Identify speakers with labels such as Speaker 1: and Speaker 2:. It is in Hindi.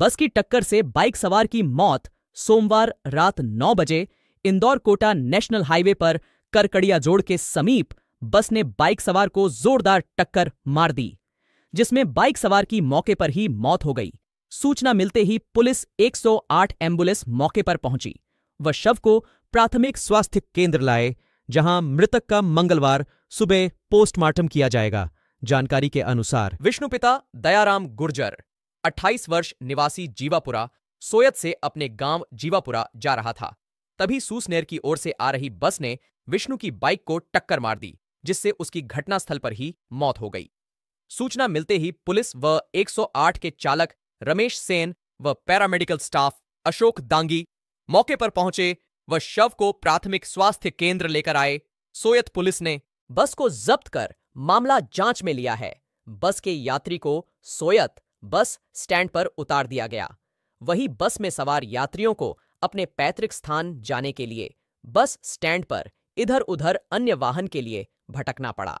Speaker 1: बस की टक्कर से बाइक सवार की मौत सोमवार रात नौ बजे इंदौर कोटा नेशनल हाईवे पर करकड़िया जोड़ के समीप बस ने बाइक सवार को जोरदार टक्कर मार दी जिसमें बाइक सवार की मौके पर ही मौत हो गई सूचना मिलते ही पुलिस 108 एम्बुलेंस मौके पर पहुंची व शव को प्राथमिक स्वास्थ्य केंद्र लाए जहां मृतक का मंगलवार सुबह पोस्टमार्टम किया जाएगा जानकारी के अनुसार विष्णुपिता दयाराम गुर्जर अट्ठाईस वर्ष निवासी जीवापुरा सोयत से अपने गांव जीवापुरा जा रहा था तभी सूसनेर की ओर से आ रही बस ने विष्णु की बाइक को टक्कर मार दी जिससे उसकी घटनास्थल पर ही मौत हो गई सूचना मिलते ही पुलिस व 108 के चालक रमेश सेन व पैरामेडिकल स्टाफ अशोक दांगी मौके पर पहुंचे व शव को प्राथमिक स्वास्थ्य केंद्र लेकर आए सोयत पुलिस ने बस को जब्त कर मामला जांच में लिया है बस के यात्री को सोयत बस स्टैंड पर उतार दिया गया वही बस में सवार यात्रियों को अपने पैतृक स्थान जाने के लिए बस स्टैंड पर इधर उधर अन्य वाहन के लिए भटकना पड़ा